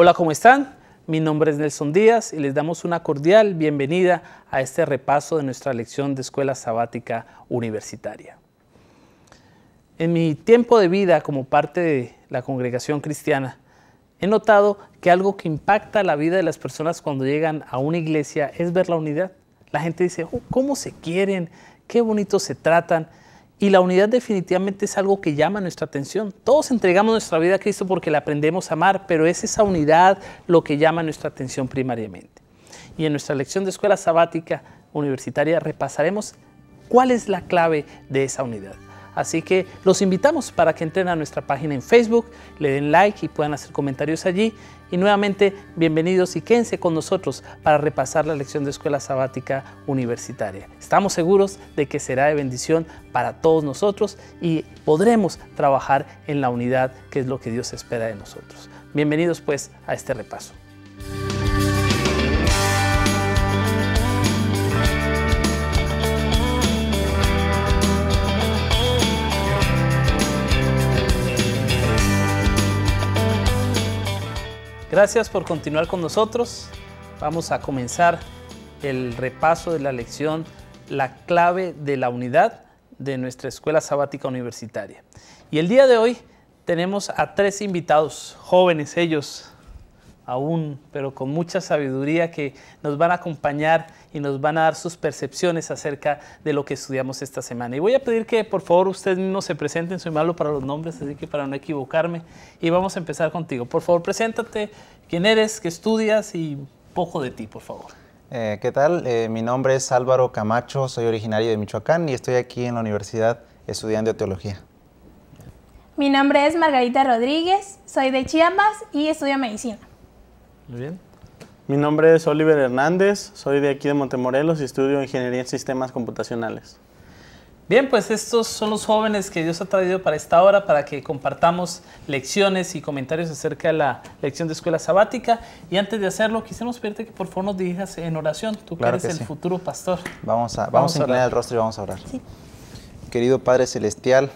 Hola, ¿cómo están? Mi nombre es Nelson Díaz y les damos una cordial bienvenida a este repaso de nuestra lección de Escuela Sabática Universitaria. En mi tiempo de vida como parte de la congregación cristiana, he notado que algo que impacta la vida de las personas cuando llegan a una iglesia es ver la unidad. La gente dice, oh, ¿cómo se quieren? ¿Qué bonito se tratan? Y la unidad definitivamente es algo que llama nuestra atención. Todos entregamos nuestra vida a Cristo porque la aprendemos a amar, pero es esa unidad lo que llama nuestra atención primariamente. Y en nuestra lección de escuela sabática universitaria repasaremos cuál es la clave de esa unidad. Así que los invitamos para que entren a nuestra página en Facebook, le den like y puedan hacer comentarios allí. Y nuevamente, bienvenidos y quédense con nosotros para repasar la lección de Escuela Sabática Universitaria. Estamos seguros de que será de bendición para todos nosotros y podremos trabajar en la unidad, que es lo que Dios espera de nosotros. Bienvenidos pues a este repaso. Gracias por continuar con nosotros. Vamos a comenzar el repaso de la lección La clave de la unidad de nuestra Escuela Sabática Universitaria. Y el día de hoy tenemos a tres invitados, jóvenes ellos aún, pero con mucha sabiduría que nos van a acompañar y nos van a dar sus percepciones acerca de lo que estudiamos esta semana. Y voy a pedir que por favor ustedes mismos se presenten, soy malo para los nombres, así que para no equivocarme. Y vamos a empezar contigo. Por favor, preséntate, quién eres, qué estudias y poco de ti, por favor. Eh, ¿Qué tal? Eh, mi nombre es Álvaro Camacho, soy originario de Michoacán y estoy aquí en la universidad estudiando teología. Mi nombre es Margarita Rodríguez, soy de Chiapas y estudio medicina. Muy bien. Mi nombre es Oliver Hernández, soy de aquí de Montemorelos y estudio Ingeniería en Sistemas Computacionales. Bien, pues estos son los jóvenes que Dios ha traído para esta hora, para que compartamos lecciones y comentarios acerca de la lección de escuela sabática. Y antes de hacerlo, quisimos pedirte que por favor nos dirijas en oración, tú que eres el futuro pastor. Vamos a, vamos, a inclinar el rostro y vamos a orar. Querido Padre Celestial,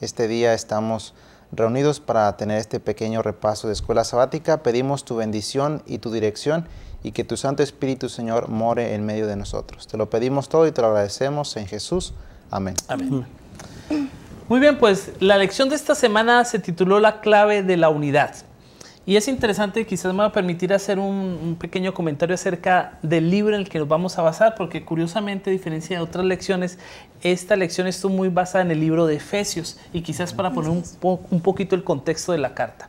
este día estamos reunidos para tener este pequeño repaso de escuela sabática. Pedimos tu bendición y tu dirección y que tu Santo Espíritu, Señor, more en medio de nosotros. Te lo pedimos todo y te lo agradecemos en Jesús. Amén. Amén. Muy bien, pues la lección de esta semana se tituló La clave de la unidad. Y es interesante, quizás me va a permitir hacer un, pequeño comentario acerca del libro en el que nos vamos a basar, porque curiosamente, a diferencia de otras lecciones, esta lección estuvo muy basada en el libro de Efesios, y quizás para poner un, un poquito el contexto de la carta.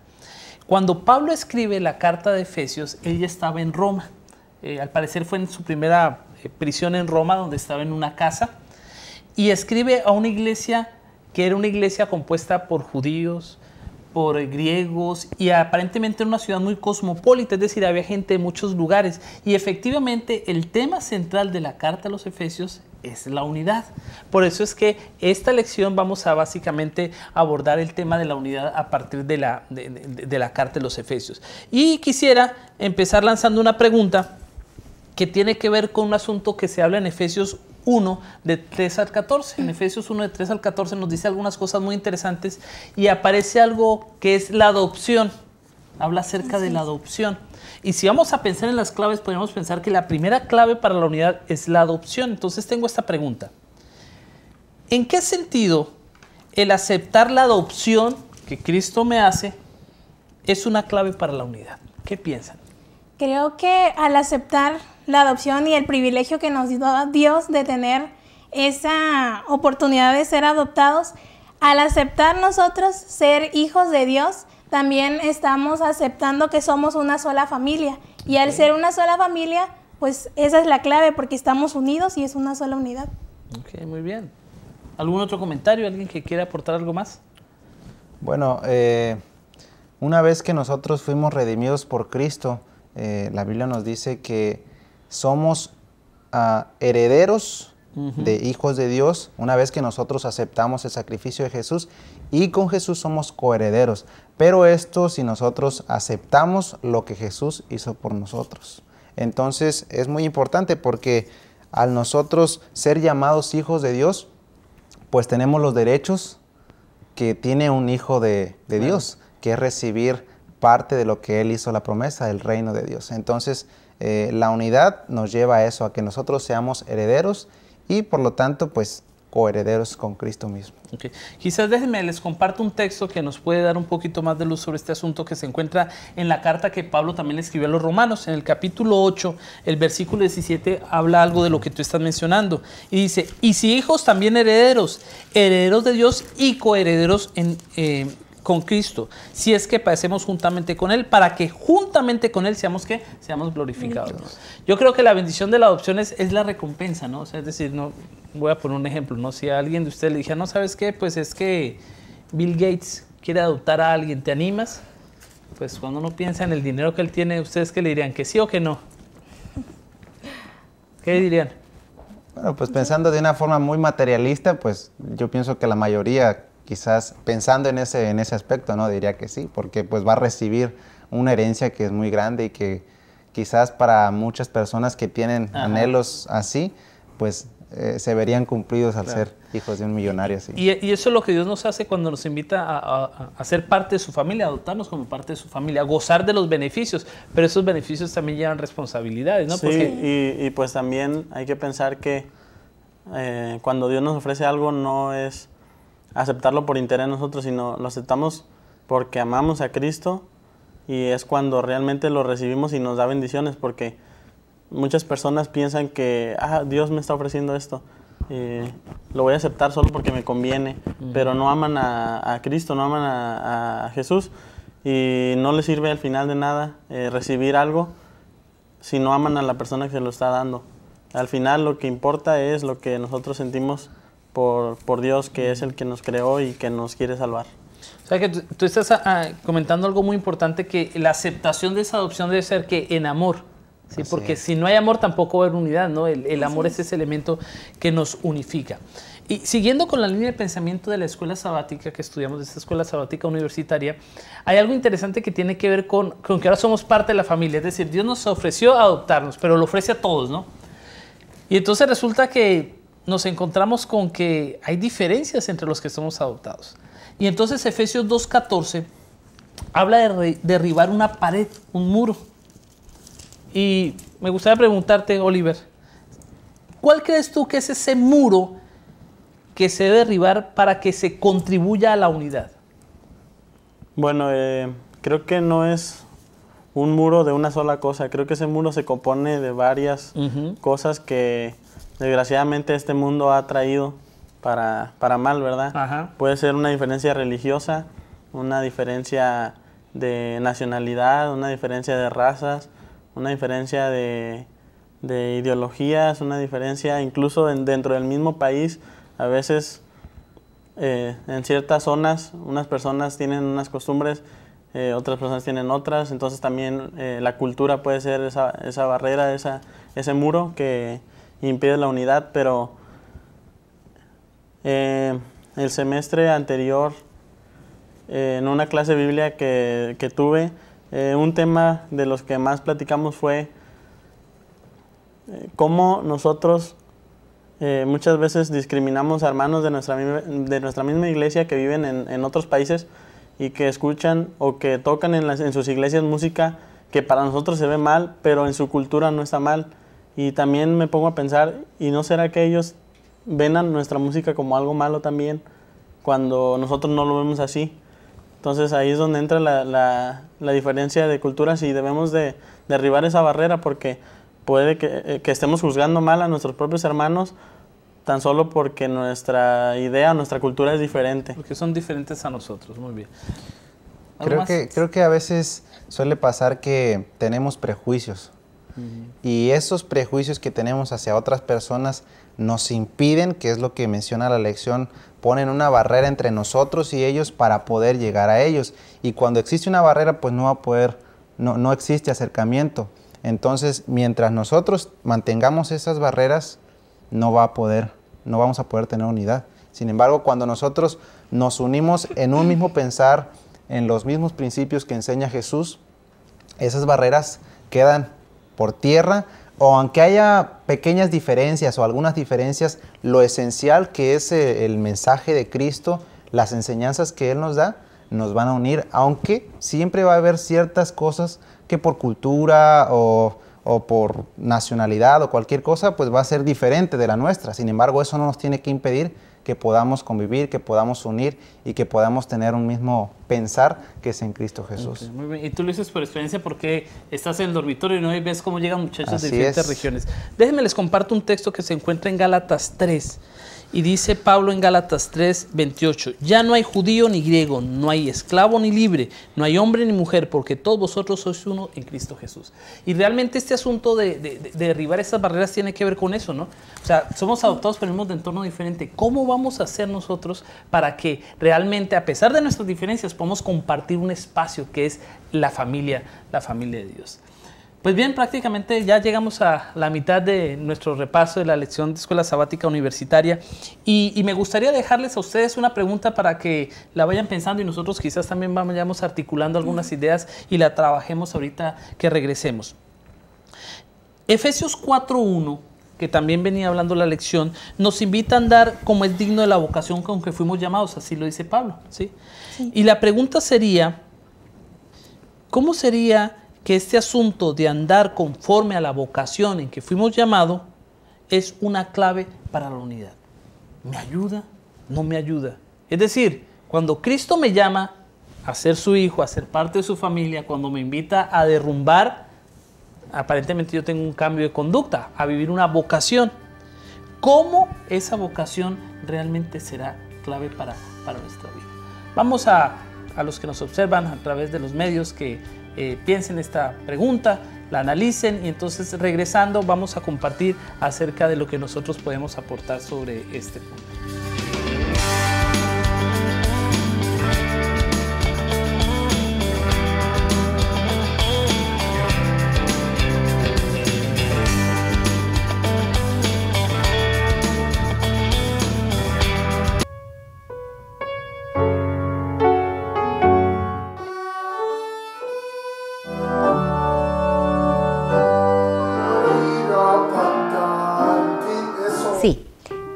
Cuando Pablo escribe la carta de Efesios, ella estaba en Roma. Eh, al parecer fue en su primera eh, prisión en Roma, donde estaba en una casa, y escribe a una iglesia que era una iglesia compuesta por judíos, por griegos y aparentemente en una ciudad muy cosmopolita, es decir, había gente de muchos lugares. Y efectivamente el tema central de la carta a los Efesios es la unidad. Por eso es que esta lección vamos a básicamente abordar el tema de la unidad a partir de la, de la carta de los Efesios. Y quisiera empezar lanzando una pregunta que tiene que ver con un asunto que se habla en Efesios 1 de 3 al 14. En Efesios 1 de 3 al 14 nos dice algunas cosas muy interesantes y aparece algo que es la adopción. Habla acerca de la adopción. Y si vamos a pensar en las claves, podríamos pensar que la primera clave para la unidad es la adopción. Entonces tengo esta pregunta. ¿En qué sentido el aceptar la adopción que Cristo me hace es una clave para la unidad? ¿Qué piensan? Creo que al aceptar la adopción y el privilegio que nos dio Dios de tener esa oportunidad de ser adoptados, al aceptar nosotros ser hijos de Dios, también estamos aceptando que somos una sola familia. Y al ser una sola familia, pues esa es la clave, porque estamos unidos y es una sola unidad. Ok, muy bien. ¿Algún otro comentario? ¿Alguien que quiera aportar algo más? Bueno, eh, una vez que nosotros fuimos redimidos por Cristo, eh, la Biblia nos dice que somos ah, herederos de hijos de Dios una vez que nosotros aceptamos el sacrificio de Jesús y con Jesús somos coherederos. Pero esto si nosotros aceptamos lo que Jesús hizo por nosotros. Entonces es muy importante porque al nosotros ser llamados hijos de Dios, pues tenemos los derechos que tiene un hijo de, Dios, que es recibir parte de lo que Él hizo la promesa, del reino de Dios. Entonces, eh, la unidad nos lleva a eso, a que nosotros seamos herederos y por lo tanto, pues coherederos con Cristo mismo. Quizás déjenme, les comparto un texto que nos puede dar un poquito más de luz sobre este asunto que se encuentra en la carta que Pablo también escribió a los romanos. En el capítulo 8, el versículo 17 habla algo de lo que tú estás mencionando. Y dice, y si hijos también herederos, herederos de Dios y coherederos en, eh, con Cristo, si es que padecemos juntamente con Él, para que juntamente con Él seamos que seamos glorificados. Yo creo que la bendición de la adopción es, la recompensa, ¿no? O sea, es decir, no, voy a poner un ejemplo, ¿no? Si a alguien de ustedes le dijera, no, ¿sabes qué? Pues es que Bill Gates quiere adoptar a alguien, ¿te animas? Pues cuando uno piensa en el dinero que él tiene, ¿ustedes qué le dirían? ¿Que sí o que no? ¿Qué dirían? Bueno, pues pensando de una forma muy materialista, pues yo pienso que la mayoría quizás pensando en ese, en ese aspecto, ¿no? Diría que sí, porque pues va a recibir una herencia que es muy grande y que quizás para muchas personas que tienen anhelos así, pues eh, se verían cumplidos al ser hijos de un millonario. Y, eso es lo que Dios nos hace cuando nos invita a, ser parte de su familia, a adoptarnos como parte de su familia, a gozar de los beneficios, pero esos beneficios también llevan responsabilidades, ¿no? Sí, y, pues también hay que pensar que eh, cuando Dios nos ofrece algo no es aceptarlo por interés nosotros, sino lo aceptamos porque amamos a Cristo y es cuando realmente lo recibimos y nos da bendiciones, porque muchas personas piensan que, ah, Dios me está ofreciendo esto, eh, lo voy a aceptar solo porque me conviene, pero no aman a, Cristo, no aman a, Jesús y no les sirve al final de nada eh, recibir algo si no aman a la persona que se lo está dando. Al final lo que importa es lo que nosotros sentimos por, por Dios, que es el que nos creó y que nos quiere salvar. O sea que tú, estás ah, ah, comentando algo muy importante, que la aceptación de esa adopción debe ser que en amor, ¿sí? porque si no hay amor tampoco va a haber unidad, ¿no? El, el amor es. es ese elemento que nos unifica. Y siguiendo con la línea de pensamiento de la escuela sabática que estudiamos, de esta escuela sabática universitaria, hay algo interesante que tiene que ver con, con que ahora somos parte de la familia, es decir, Dios nos ofreció adoptarnos, pero lo ofrece a todos, ¿no? Y entonces resulta que nos encontramos con que hay diferencias entre los que somos adoptados. Y entonces Efesios 2.14 habla de derribar una pared, un muro. Y me gustaría preguntarte, Oliver, ¿cuál crees tú que es ese muro que se debe derribar para que se contribuya a la unidad? Bueno, eh, creo que no es un muro de una sola cosa, creo que ese muro se compone de varias cosas que desgraciadamente este mundo ha traído para, mal, ¿verdad? Puede ser una diferencia religiosa, una diferencia de nacionalidad, una diferencia de razas, una diferencia de, ideologías, una diferencia incluso en, dentro del mismo país. A veces eh, en ciertas zonas unas personas tienen unas costumbres, eh, otras personas tienen otras, entonces también eh, la cultura puede ser esa, esa barrera, esa, ese muro que, impide la unidad, pero eh, el semestre anterior, eh, en una clase de Biblia que, tuve, eh, un tema de los que más platicamos fue cómo nosotros muchas veces discriminamos a hermanos de nuestra, de nuestra misma iglesia que viven en, otros países y que escuchan o que tocan en sus iglesias música que para nosotros se ve mal, pero en su cultura no está mal. Y también me pongo a pensar, ¿y no será que ellos venan nuestra música como algo malo también cuando nosotros no lo vemos así? Entonces ahí es donde entra la, diferencia de culturas y debemos de derribar esa barrera porque puede eh, que, estemos juzgando mal a nuestros propios hermanos tan solo porque nuestra idea, nuestra cultura es diferente. Porque son diferentes a nosotros, muy bien. Creo que, creo que a veces suele pasar que tenemos prejuicios y esos prejuicios que tenemos hacia otras personas nos impiden, que es lo que menciona la lección, ponen una barrera entre nosotros y ellos para poder llegar a ellos. Y cuando existe una barrera, pues no va a poder, no, no existe acercamiento. Entonces, mientras nosotros mantengamos esas barreras, no va a poder, no vamos a poder tener unidad. Sin embargo, cuando nosotros nos unimos en un mismo pensar, en los mismos principios que enseña Jesús, esas barreras quedan por tierra, o aunque haya pequeñas diferencias o algunas diferencias, lo esencial que es eh, el mensaje de Cristo, las enseñanzas que Él nos da, nos van a unir, aunque siempre va a haber ciertas cosas que por cultura o, por nacionalidad o cualquier cosa, pues va a ser diferente de la nuestra. Sin embargo, eso no nos tiene que impedir que podamos convivir, que podamos unir y que podamos tener un mismo pensar que es en Cristo Jesús. muy bien. Y tú lo dices por experiencia porque estás en el dormitorio y no ves cómo llegan muchachos de diferentes regiones. Déjenme les comparto un texto que se encuentra en Gálatas 3. Y dice Pablo en Gálatas 3, 28, ya no hay judío ni griego, no hay esclavo ni libre, no hay hombre ni mujer, porque todos vosotros sois uno en Cristo Jesús. Y realmente este asunto de, derribar esas barreras tiene que ver con eso, ¿no? O sea, somos adoptados, pero venimos de entorno diferente. ¿Cómo vamos a hacer nosotros para que realmente, a pesar de nuestras diferencias, podamos compartir un espacio que es la familia, la familia de Dios? Pues bien, prácticamente ya llegamos a la mitad de nuestro repaso de la lección de Escuela Sabática Universitaria y, me gustaría dejarles a ustedes una pregunta para que la vayan pensando y nosotros quizás también vayamos articulando algunas ideas y la trabajemos ahorita que regresemos. Efesios 4.1 que también venía hablando la lección, nos invita a andar como es digno de la vocación con que fuimos llamados, así lo dice Pablo. sí. Y la pregunta sería, ¿cómo sería que este asunto de andar conforme a la vocación en que fuimos llamados es una clave para la unidad. ¿Me ayuda? No me ayuda. Es decir, cuando Cristo me llama a ser su hijo, a ser parte de su familia, cuando me invita a derrumbar, aparentemente yo tengo un cambio de conducta, a vivir una vocación. ¿Cómo esa vocación realmente será clave para, para nuestra vida? Vamos a los que nos observan a través de los medios que eh, piensen esta pregunta, la analicen y entonces regresando vamos a compartir acerca de lo que nosotros podemos aportar sobre este punto.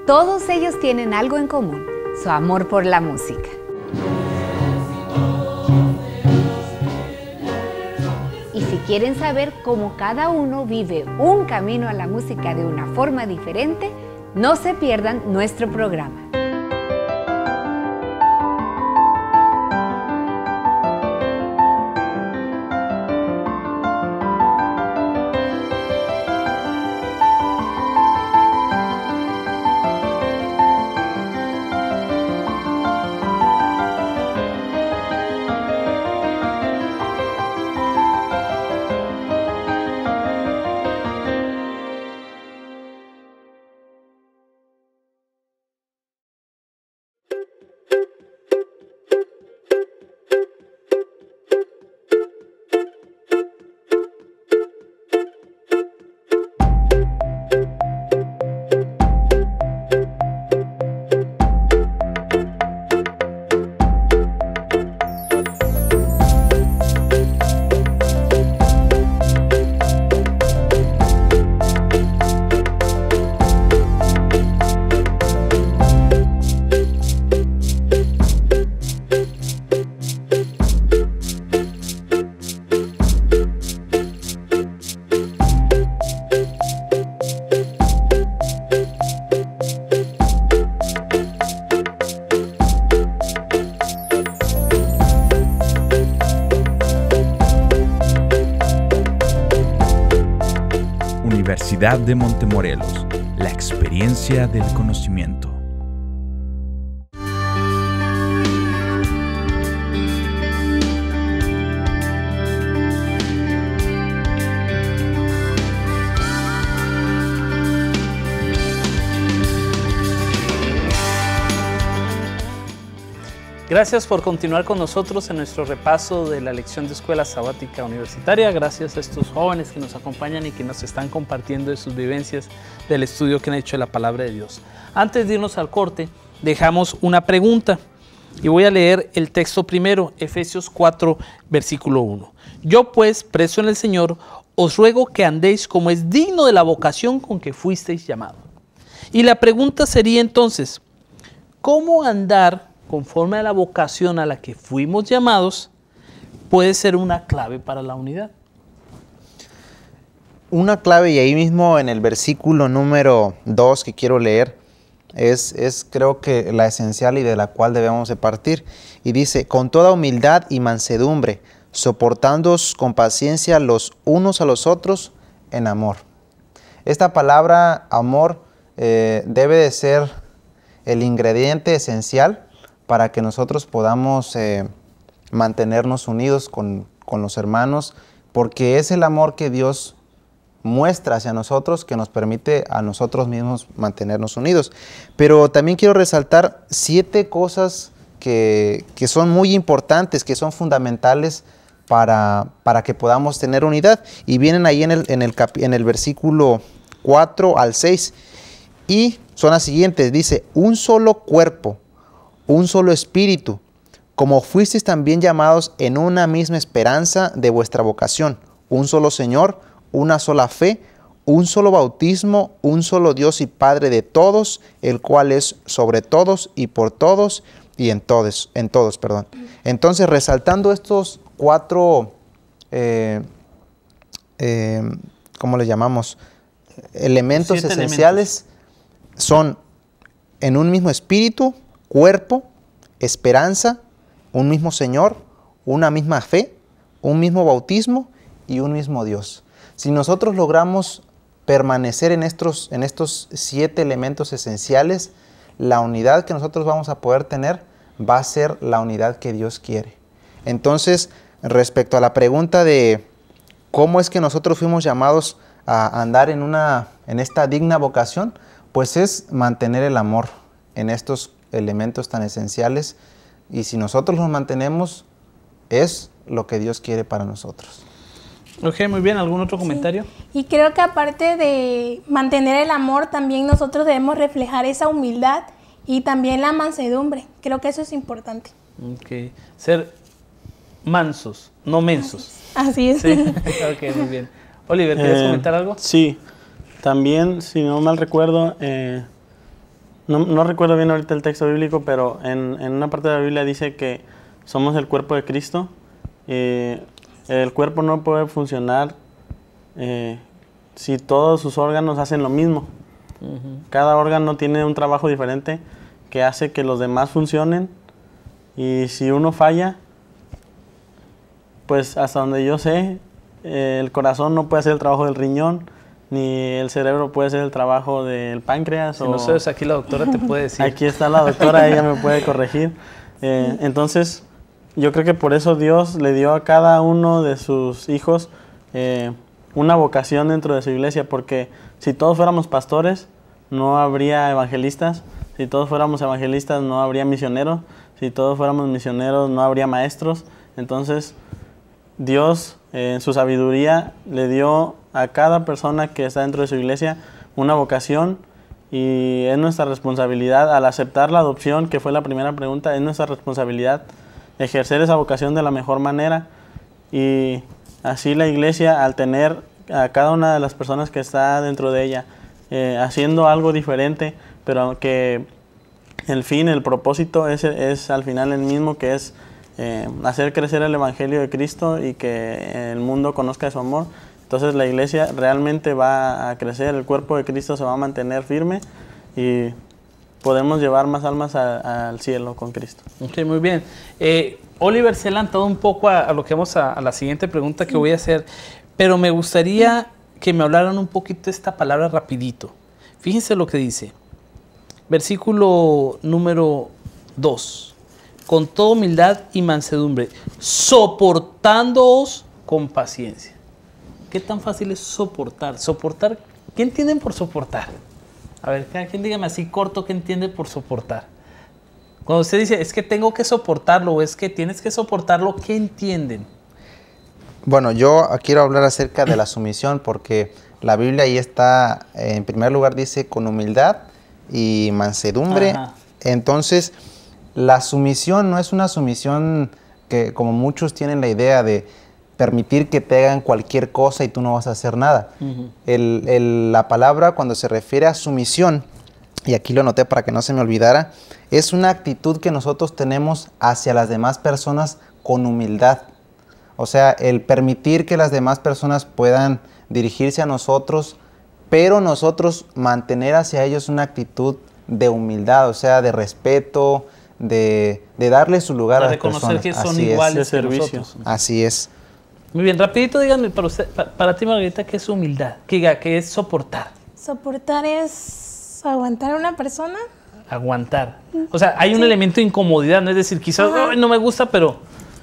Todos ellos tienen algo en común, su amor por la música. Y si quieren saber cómo cada uno vive un camino a la música de una forma diferente, no se pierdan nuestro programa. Universidad de Montemorelos, la experiencia del conocimiento. Gracias por continuar con nosotros en nuestro repaso de la lección de Escuela Sabática Universitaria. Gracias a estos jóvenes que nos acompañan y que nos están compartiendo sus vivencias del estudio que han hecho de la palabra de Dios. Antes de irnos al corte, dejamos una pregunta y voy a leer el texto primero, Efesios 4, versículo 1. Yo pues, preso en el Señor, os ruego que andéis como es digno de la vocación con que fuisteis llamado. Y la pregunta sería entonces, ¿cómo andar conforme a la vocación a la que fuimos llamados, puede ser una clave para la unidad. Una clave, y ahí mismo en el versículo número 2 que quiero leer, es, creo que la esencial y de la cual debemos de partir. Y dice, con toda humildad y mansedumbre, soportando con paciencia los unos a los otros en amor. Esta palabra amor eh, debe de ser el ingrediente esencial para que nosotros podamos eh, mantenernos unidos con, los hermanos, porque es el amor que Dios muestra hacia nosotros que nos permite a nosotros mismos mantenernos unidos. Pero también quiero resaltar siete cosas que, son muy importantes, que son fundamentales para, para, que podamos tener unidad. Y vienen ahí en el, en, el en el versículo 4 al 6. Y son las siguientes. Dice, un solo cuerpo un solo espíritu, como fuisteis también llamados en una misma esperanza de vuestra vocación, un solo Señor, una sola fe, un solo bautismo, un solo Dios y Padre de todos, el cual es sobre todos y por todos y en todos, en todos, perdón. Entonces, resaltando estos cuatro, eh, eh, ¿cómo le llamamos? Elementos esenciales son en un mismo espíritu, cuerpo, esperanza, un mismo Señor, una misma fe, un mismo bautismo y un mismo Dios. Si nosotros logramos permanecer en estos, en estos siete elementos esenciales, la unidad que nosotros vamos a poder tener va a ser la unidad que Dios quiere. Entonces, respecto a la pregunta de cómo es que nosotros fuimos llamados a andar en, una, en esta digna vocación, pues es mantener el amor en estos elementos tan esenciales y si nosotros los mantenemos es lo que Dios quiere para nosotros. Ok, muy bien. ¿Algún otro comentario? Y creo que aparte de mantener el amor, también nosotros debemos reflejar esa humildad y también la mansedumbre. Creo que eso es importante. Ok. Ser mansos, no mensos. Así es. ok, muy bien. Oliver, ¿quieres eh, comentar algo? Sí. También, si no mal recuerdo, eh, no, recuerdo bien ahorita el texto bíblico, pero en, una parte de la Biblia dice que somos el cuerpo de Cristo. Eh, el cuerpo no puede funcionar eh, si todos sus órganos hacen lo mismo. Cada órgano tiene un trabajo diferente que hace que los demás funcionen. Y si uno falla, pues hasta donde yo sé, eh, el corazón no puede hacer el trabajo del riñón, ni el cerebro puede ser el trabajo del páncreas. o... aquí la doctora te puede decir. Aquí está la doctora, ella me puede corregir. Eh, entonces, yo creo que por eso Dios le dio a cada uno de sus hijos eh, una vocación dentro de su iglesia, porque si todos fuéramos pastores, no habría evangelistas, si todos fuéramos evangelistas, no habría misioneros, si todos fuéramos misioneros, no habría maestros. Entonces, Dios, en su sabiduría, le dio a cada persona que está dentro de su iglesia una vocación y es nuestra responsabilidad al aceptar la adopción, que fue la primera pregunta, es nuestra responsabilidad ejercer esa vocación de la mejor manera y así la iglesia al tener a cada una de las personas que está dentro de ella eh, haciendo algo diferente, pero que el fin, el propósito es, al final el mismo que es eh, hacer crecer el Evangelio de Cristo y que el mundo conozca su amor entonces la iglesia realmente va a crecer, el cuerpo de Cristo se va a mantener firme y podemos llevar más almas al cielo con Cristo. Ok, muy bien. Eh, Oliver se ha lanzado un poco a, lo que vamos a, la siguiente pregunta que voy a hacer, pero me gustaría que me hablaran un poquito esta palabra rapidito. Fíjense lo que dice. Versículo número 2. Con toda humildad y mansedumbre, soportándoos con paciencia. ¿Qué tan fácil es soportar? Soportar, ¿qué entienden por soportar? A ver, cada quien dígame así corto qué entiende por soportar. Cuando usted dice, es que tengo que soportarlo o es que tienes que soportarlo, ¿qué entienden? Bueno, yo quiero hablar acerca de la sumisión porque la Biblia ahí está, en primer lugar dice, con humildad y mansedumbre. Entonces, la sumisión no es una sumisión que como muchos tienen la idea de, permitir que te hagan cualquier cosa y tú no vas a hacer nada. la palabra cuando se refiere a sumisión, y aquí lo anoté para que no se me olvidara, es una actitud que nosotros tenemos hacia las demás personas con humildad. O sea, el permitir que las demás personas puedan dirigirse a nosotros, pero nosotros mantener hacia ellos una actitud de humildad, o sea, de respeto, de, darle su lugar a las personas. reconocer que son iguales Así es. Muy bien, rapidito díganme para usted, para, ti Margarita, ¿qué es humildad? Diga, ¿Qué es soportar? Soportar es aguantar a una persona. Aguantar. O sea, hay un elemento de incomodidad, no es decir, quizás no me gusta, pero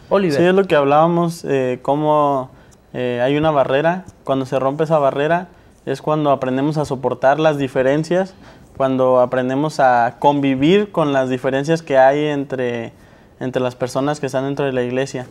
Oliver. Sí, es lo que hablábamos, eh, cómo eh, hay una barrera. Cuando se rompe esa barrera es cuando aprendemos a soportar las diferencias, cuando aprendemos a convivir con las diferencias que hay entre, entre las personas que están dentro de la iglesia.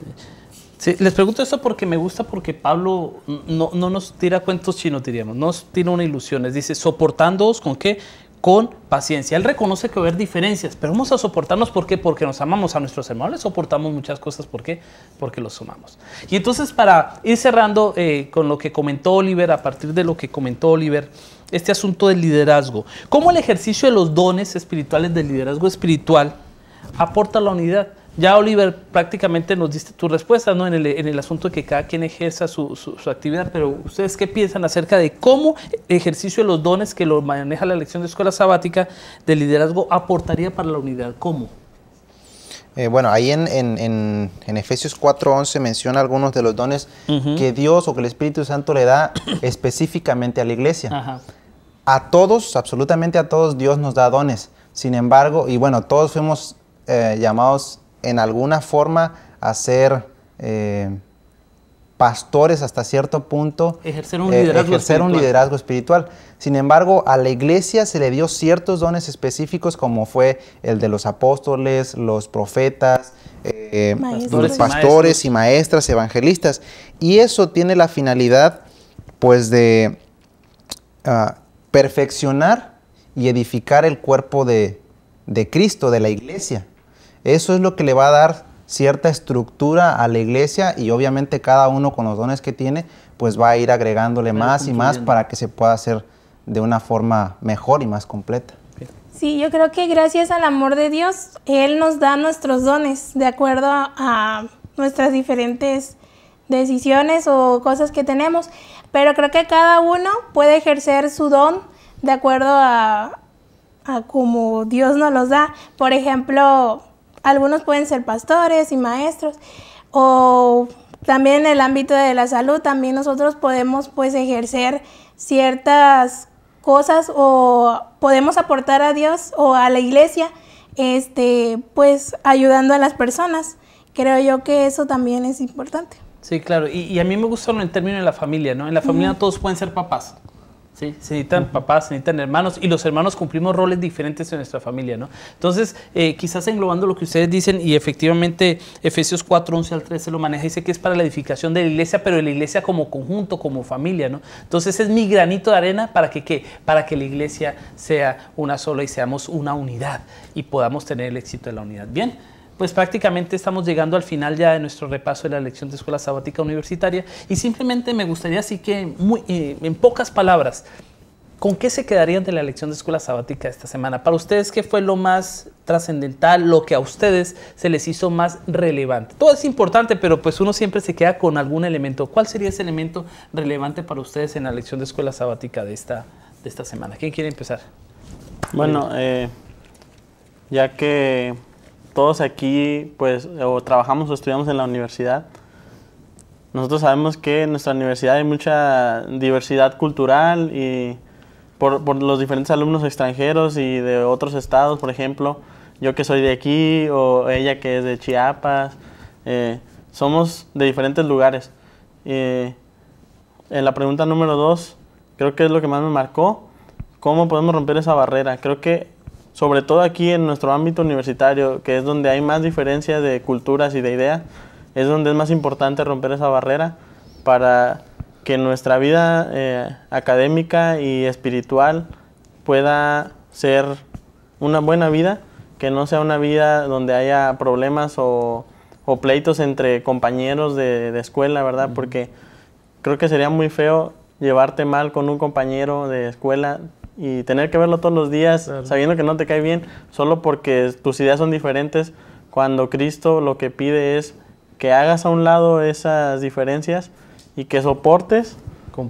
Sí, les pregunto esto porque me gusta porque Pablo no, no nos tira cuentos chinos, diríamos, nos tira una ilusión, es dice, soportándoos con qué? Con paciencia. Él reconoce que va a haber diferencias, pero vamos a soportarnos ¿por qué? Porque nos amamos a nuestros hermanos, soportamos muchas cosas, ¿por qué? Porque los amamos. Y entonces para ir cerrando eh, con lo que comentó Oliver, a partir de lo que comentó Oliver, este asunto del liderazgo, ¿cómo el ejercicio de los dones espirituales del liderazgo espiritual aporta la unidad? Ya, Oliver, prácticamente nos diste tu respuesta en, el, asunto de que cada quien ejerza su, actividad, pero ¿ustedes qué piensan acerca de cómo el ejercicio de los dones que lo maneja la lección de escuela sabática de liderazgo aportaría para la unidad? ¿Cómo? Eh, bueno, ahí en, en, en, Efesios 4:11 menciona algunos de los dones que Dios o que el Espíritu Santo le da específicamente a la iglesia. A todos, absolutamente a todos, Dios nos da dones. Sin embargo, y bueno, todos fuimos eh, llamados en alguna forma hacer eh, pastores hasta cierto punto. Ejercer un, eh, liderazgo, ejercer espiritual. un liderazgo espiritual. Sin embargo, a la iglesia se le dio ciertos dones específicos como fue el de los apóstoles, los profetas, eh, pastores, y, maestras, evangelistas. Y eso tiene la finalidad, pues, de ah, perfeccionar y edificar el cuerpo de, de Cristo, de la iglesia. Eso es lo que le va a dar cierta estructura a la iglesia y obviamente cada uno con los dones que tiene, pues va a ir agregándole más y más para que se pueda hacer de una forma mejor y más completa. Sí, yo creo que gracias al amor de Dios, Él nos da nuestros dones de acuerdo a nuestras diferentes decisiones o cosas que tenemos, pero creo que cada uno puede ejercer su don de acuerdo a, como Dios nos los da. Por ejemplo, algunos pueden ser pastores y maestros o también en el ámbito de la salud, también nosotros podemos pues ejercer ciertas cosas o podemos aportar a Dios o a la iglesia, este, pues ayudando a las personas. Creo yo que eso también es importante. Sí, claro. Y, a mí me gusta en el término de la familia, ¿no? En la familia todos pueden ser papás. ¿sí? Se necesitan papás, se necesitan hermanos y los hermanos cumplimos roles diferentes en nuestra familia, ¿no? Entonces, eh, quizás englobando lo que ustedes dicen y efectivamente Efesios 4, 11 al 13 lo maneja, dice que es para la edificación de la iglesia, pero de la iglesia como conjunto, como familia, ¿no? Entonces es mi granito de arena para que, ¿qué? Para que la iglesia sea una sola y seamos una unidad y podamos tener el éxito de la unidad. Bien pues prácticamente estamos llegando al final ya de nuestro repaso de la lección de Escuela Sabática Universitaria y simplemente me gustaría así que, muy, eh, en pocas palabras, ¿con qué se quedarían de la lección de Escuela Sabática esta semana? Para ustedes, ¿qué fue lo más trascendental, lo que a ustedes se les hizo más relevante? Todo es importante, pero pues uno siempre se queda con algún elemento. ¿Cuál sería ese elemento relevante para ustedes en la lección de Escuela Sabática de esta, de esta semana? ¿Quién quiere empezar? Bueno, eh, ya que todos aquí, pues, o trabajamos o estudiamos en la universidad, nosotros sabemos que en nuestra universidad hay mucha diversidad cultural y por, los diferentes alumnos extranjeros y de otros estados, por ejemplo, yo que soy de aquí o ella que es de Chiapas, eh, somos de diferentes lugares. Eh, en la pregunta número dos, creo que es lo que más me marcó, ¿cómo podemos romper esa barrera? Creo que sobre todo aquí en nuestro ámbito universitario, que es donde hay más diferencia de culturas y de ideas, es donde es más importante romper esa barrera para que nuestra vida eh, académica y espiritual pueda ser una buena vida, que no sea una vida donde haya problemas o, pleitos entre compañeros de, escuela, ¿verdad? Porque creo que sería muy feo llevarte mal con un compañero de escuela y tener que verlo todos los días sabiendo que no te cae bien solo porque tus ideas son diferentes, cuando Cristo lo que pide es que hagas a un lado esas diferencias y que soportes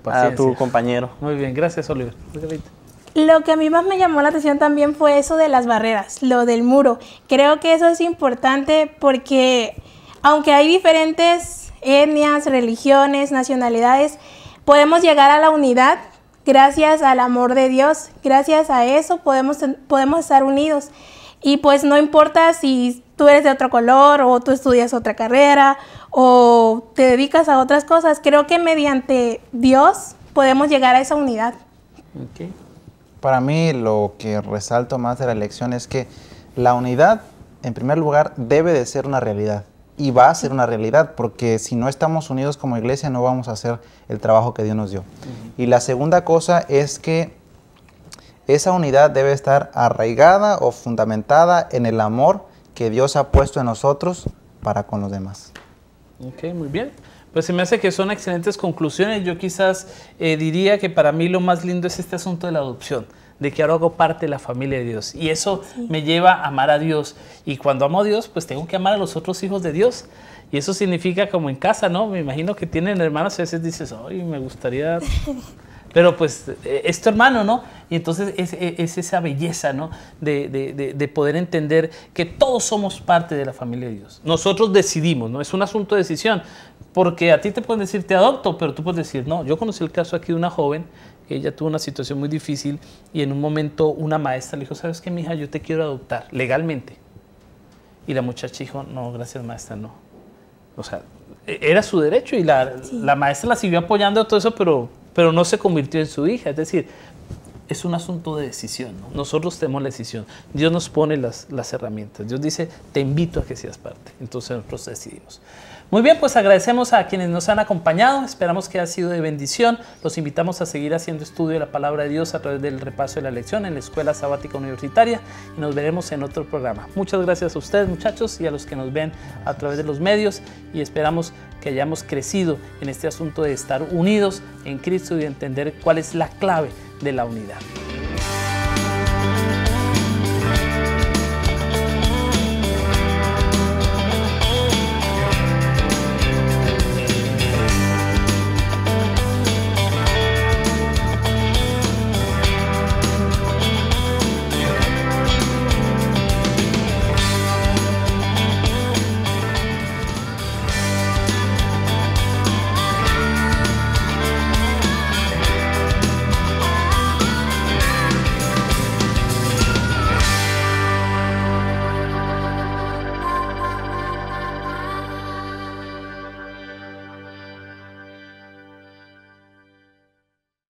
a tu compañero. Muy bien, gracias Oliver. Lo que a mí más me llamó la atención también fue eso de las barreras, lo del muro. Creo que eso es importante porque aunque hay diferentes etnias, religiones, nacionalidades, podemos llegar a la unidad gracias al amor de Dios, gracias a eso podemos, podemos estar unidos. Y pues no importa si tú eres de otro color o tú estudias otra carrera o te dedicas a otras cosas, creo que mediante Dios podemos llegar a esa unidad. Para mí lo que resalto más de la lección es que la unidad, en primer lugar, debe de ser una realidad y va a ser una realidad, porque si no estamos unidos como iglesia no vamos a hacer el trabajo que Dios nos dio. Y la segunda cosa es que esa unidad debe estar arraigada o fundamentada en el amor que Dios ha puesto en nosotros para con los demás. Ok, muy bien. Pues se me hace que son excelentes conclusiones. Yo quizás eh, diría que para mí lo más lindo es este asunto de la adopción de que ahora hago parte de la familia de Dios. Y eso me lleva a amar a Dios. Y cuando amo a Dios, pues tengo que amar a los otros hijos de Dios. Y eso significa como en casa, ¿no? Me imagino que tienen hermanos y a veces dices, ay, me gustaría... Pero pues e, es tu hermano, ¿no? Y entonces es, e, es, esa belleza, ¿no? De, de, poder entender que todos somos parte de la familia de Dios. Nosotros decidimos, ¿no? Es un asunto de decisión. Porque a ti te pueden decir, te adopto, pero tú puedes decir, no, yo conocí el caso aquí de una joven ella tuvo una situación muy difícil y en un momento una maestra le dijo, ¿sabes qué, mija? Yo te quiero adoptar legalmente. Y la muchacha dijo, no, gracias, maestra, no. O sea, e-, era su derecho y la, maestra la siguió apoyando a todo eso, pero, pero no se convirtió en su hija. Es decir, es un asunto de decisión. Nosotros tenemos la decisión. Dios nos pone las, las herramientas. Dios dice, te invito a que seas parte. Entonces nosotros decidimos. Muy bien, pues agradecemos a quienes nos han acompañado, esperamos que haya sido de bendición, los invitamos a seguir haciendo estudio de la palabra de Dios a través del repaso de la lección en la Escuela Sabática Universitaria y nos veremos en otro programa. Muchas gracias a ustedes muchachos y a los que nos ven a través de los medios y esperamos que hayamos crecido en este asunto de estar unidos en Cristo y entender cuál es la clave de la unidad.